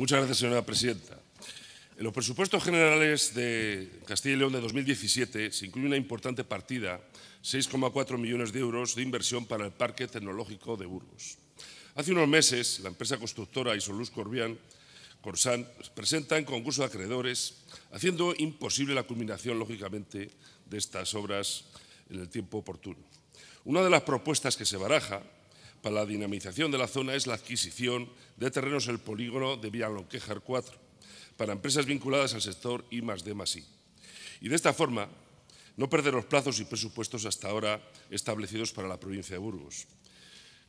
Muchas gracias, señora presidenta. En los presupuestos generales de Castilla y León de 2017 se incluye una importante partida, 6,4 millones de euros de inversión para el Parque Tecnológico de Burgos. Hace unos meses, la empresa constructora Isoluz Corbián Corsan presenta en concurso de acreedores, haciendo imposible la culminación, lógicamente, de estas obras en el tiempo oportuno. Una de las propuestas que se baraja para la dinamización de la zona es la adquisición de terrenos en el polígono de Villalonquejar 4 para empresas vinculadas al sector I D I. Y de esta forma, no perder los plazos y presupuestos hasta ahora establecidos para la provincia de Burgos.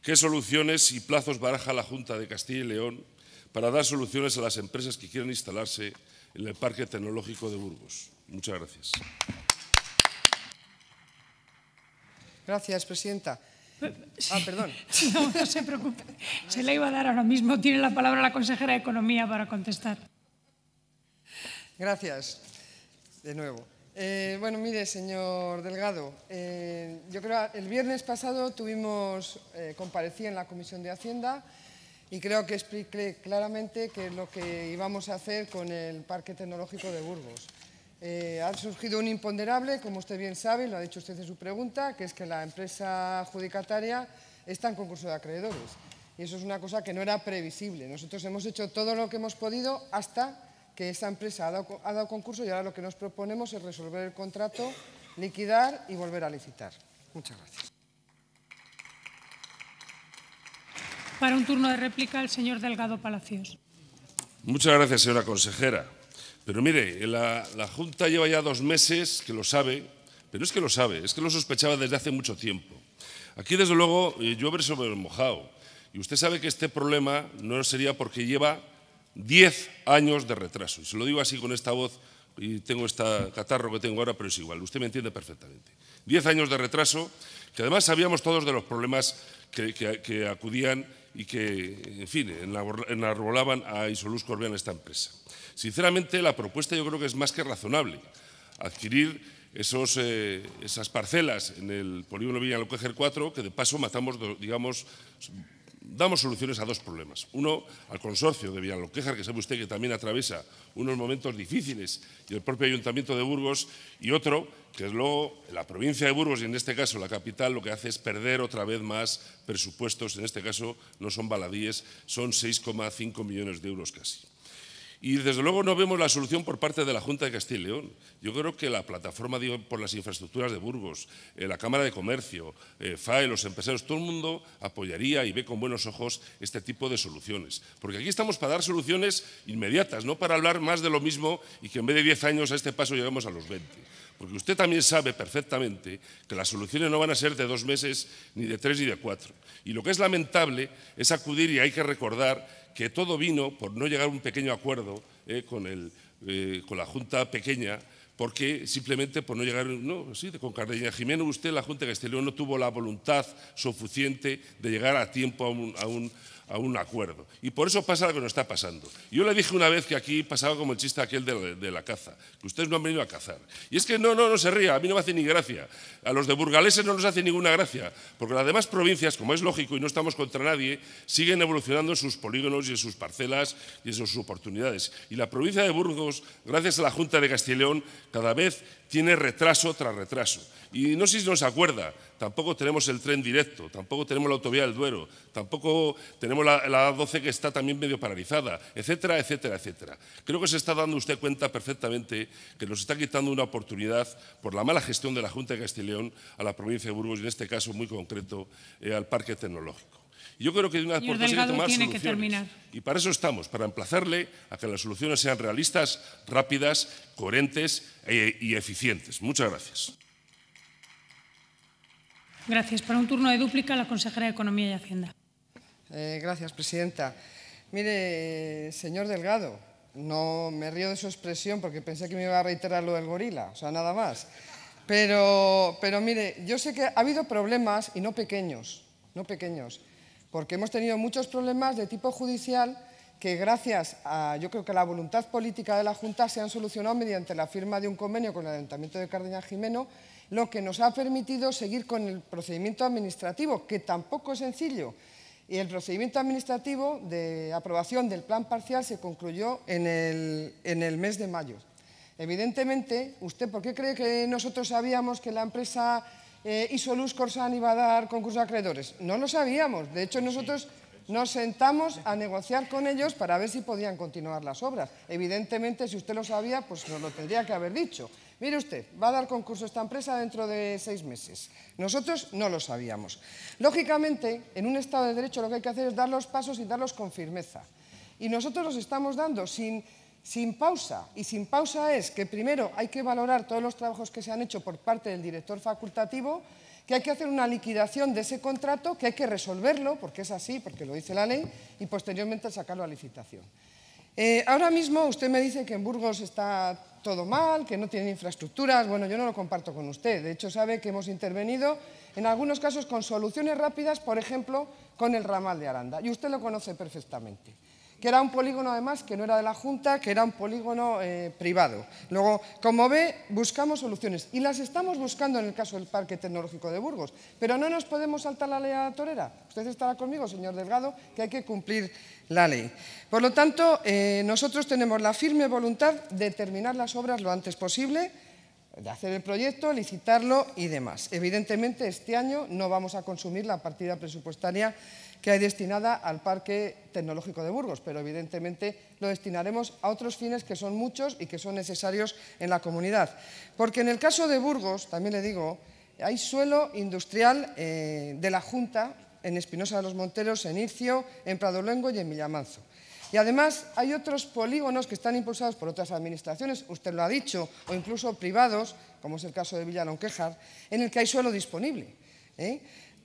¿Qué soluciones y plazos baraja la Junta de Castilla y León para dar soluciones a las empresas que quieran instalarse en el Parque Tecnológico de Burgos? Muchas gracias. Gracias, presidenta. Ah, perdón. No, no se preocupe. Se la iba a dar ahora mismo. Tiene la palabra la consejera de Economía para contestar. Gracias. De nuevo. Eh, bueno, mire, señor Delgado, eh, yo creo que el viernes pasado tuvimos, eh, comparecí en la Comisión de Hacienda y creo que expliqué claramente qué es lo que íbamos a hacer con el Parque Tecnológico de Burgos. Eh, ha surgido un imponderable, como usted bien sabe, lo ha dicho usted en su pregunta, que es que la empresa adjudicataria está en concurso de acreedores. Y eso es una cosa que no era previsible. Nosotros hemos hecho todo lo que hemos podido hasta que esa empresa ha dado, ha dado concurso y ahora lo que nos proponemos es resolver el contrato, liquidar y volver a licitar. Muchas gracias. Para un turno de réplica, el señor Delgado Palacios. Muchas gracias, señora consejera. Pero mire, la, Junta lleva ya dos meses que lo sabe, pero es que lo sabe, es que lo sospechaba desde hace mucho tiempo. Aquí, desde luego, yo eh, sobre el mojado. Y usted sabe que este problema no sería porque lleva diez años de retraso. Y se lo digo así con esta voz y tengo este catarro que tengo ahora, pero es igual. Usted me entiende perfectamente. Diez años de retraso, que además sabíamos todos de los problemas que acudían y que, en fin, enarbolaban a Isolus Corbean esta empresa. Sinceramente, la propuesta yo creo que es más que razonable. Adquirir esos, eh, esas parcelas en el polígono Villa el 4, que de paso matamos, digamos, damos soluciones a dos problemas. Uno, al consorcio de Villaloquejar, que sabe usted que también atraviesa unos momentos difíciles, y el propio Ayuntamiento de Burgos, y otro, que luego la provincia de Burgos, y en este caso la capital, lo que hace es perder otra vez más presupuestos, en este caso no son baladíes, son 6,5 millones de euros casi. Y desde luego no vemos la solución por parte de la Junta de Castilla y León. Yo creo que la plataforma por las infraestructuras de Burgos, eh, la Cámara de Comercio, eh, FAE, los empresarios, todo el mundo apoyaría y ve con buenos ojos este tipo de soluciones. Porque aquí estamos para dar soluciones inmediatas, no para hablar más de lo mismo y que en vez de 10 años a este paso lleguemos a los 20. Porque usted también sabe perfectamente que las soluciones no van a ser de dos meses, ni de tres, ni de cuatro. Y lo que es lamentable es acudir, y hay que recordar, que todo vino por no llegar a un pequeño acuerdo eh, eh, con, la Junta Pequeña, porque simplemente por no llegar, no, sí, con Cardeña Jiménez usted, la Junta de Castellón, no tuvo la voluntad suficiente de llegar a tiempo a un, a un, a un acuerdo. Y por eso pasa lo que nos está pasando. Yo le dije una vez que aquí pasaba como el chiste aquel de la, de la, caza, que ustedes no han venido a cazar. Y es que no, no, no se ría, a mí no me hace ni gracia. A los de burgaleses no nos hace ninguna gracia, porque las demás provincias, como es lógico y no estamos contra nadie, siguen evolucionando en sus polígonos y en sus parcelas y en sus oportunidades. Y la provincia de Burgos, gracias a la Junta de Castilla León, cada vez tiene retraso tras retraso. Y no sé si nos acuerda, tampoco tenemos el tren directo, tampoco tenemos la autovía del Duero, tampoco tenemos la, A12 que está también medio paralizada, etcétera, etcétera, etcétera. Creo que se está dando usted cuenta perfectamente que nos está quitando una oportunidad por la mala gestión de la Junta de Castilla a la provincia de Burgos y en este caso muy concreto eh, al Parque Tecnológico. Yo creo que de una por más Y para eso estamos, para emplazarle a que las soluciones sean realistas, rápidas, coherentes eh, y eficientes. Muchas gracias. Gracias. Para un turno de dúplica, la consejera de Economía y Hacienda. Eh, gracias, presidenta. Mire, señor Delgado, no me río de su expresión porque pensé que me iba a reiterar lo del gorila, o sea, nada más. Pero, mire, yo sé que ha habido problemas, y no pequeños, no pequeños, porque hemos tenido muchos problemas de tipo judicial que gracias a, yo creo que la voluntad política de la Junta se han solucionado mediante la firma de un convenio con el Ayuntamiento de Cardenal Jimeno, lo que nos ha permitido seguir con el procedimiento administrativo, que tampoco es sencillo, y el procedimiento administrativo de aprobación del plan parcial se concluyó en el, mes de mayo. Evidentemente, ¿usted por qué cree que nosotros sabíamos que la empresa Isolus eh, Isoluz Corsan iba a dar concurso a acreedores? No lo sabíamos. De hecho, nosotros nos sentamos a negociar con ellos para ver si podían continuar las obras. Evidentemente, si usted lo sabía, pues nos lo tendría que haber dicho. Mire usted, va a dar concurso esta empresa dentro de seis meses. Nosotros no lo sabíamos. Lógicamente, en un Estado de Derecho lo que hay que hacer es dar los pasos y darlos con firmeza. Y nosotros los estamos dando sin, sin pausa. Y sin pausa es que primero hay que valorar todos los trabajos que se han hecho por parte del director facultativo, que hay que hacer una liquidación de ese contrato, que hay que resolverlo, porque es así, porque lo dice la ley, y posteriormente sacarlo a licitación. Eh, ahora mismo usted me dice que en Burgos está todo mal, que no tiene infraestructuras. Bueno, yo no lo comparto con usted. De hecho, sabe que hemos intervenido en algunos casos con soluciones rápidas, por ejemplo, con el ramal de Aranda. Y usted lo conoce perfectamente que era un polígono además que no era de la Junta, que era un polígono eh, privado. Luego, como ve, buscamos soluciones y las estamos buscando en el caso del Parque Tecnológico de Burgos, pero no nos podemos saltar la ley a la torera. Usted estará conmigo, señor Delgado, que hay que cumplir la ley. Por lo tanto, eh, nosotros tenemos la firme voluntad de terminar las obras lo antes posible, de hacer el proyecto, licitarlo y demás. Evidentemente, este año no vamos a consumir la partida presupuestaria que hay destinada al Parque Tecnológico de Burgos, pero evidentemente lo destinaremos a otros fines que son muchos y que son necesarios en la comunidad. Porque en el caso de Burgos, también le digo, hay suelo industrial eh, de la Junta en Espinosa de los Monteros, en Ircio, en Pradolengo y en Villamanzo. Y además hay otros polígonos que están impulsados por otras administraciones, usted lo ha dicho, o incluso privados, como es el caso de Villalonquejar, en el que hay suelo disponible. ¿eh?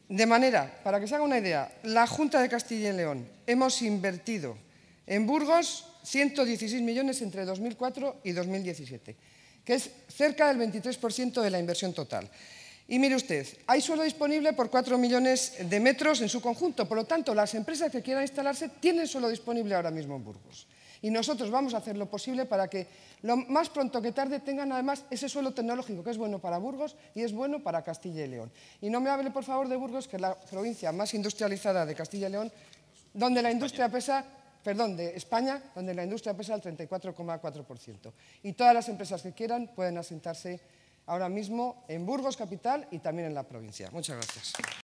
De manera, para que se haga una idea, la Junta de Castilla y León hemos invertido en Burgos 116 millones entre 2004 y 2017, que es cerca del 23% de la inversión total. Y mire usted, hay suelo disponible por 4 millones de metros en su conjunto, por lo tanto, las empresas que quieran instalarse tienen suelo disponible ahora mismo en Burgos. Y nosotros vamos a hacer lo posible para que lo más pronto que tarde tengan además ese suelo tecnológico que es bueno para Burgos y es bueno para Castilla y León. Y no me hable por favor de Burgos, que es la provincia más industrializada de Castilla y León, donde la industria pesa perdón, de España, donde la industria pesa el 34,4%. Y todas las empresas que quieran pueden asentarse ahora mismo en Burgos Capital y también en la provincia. Muchas gracias.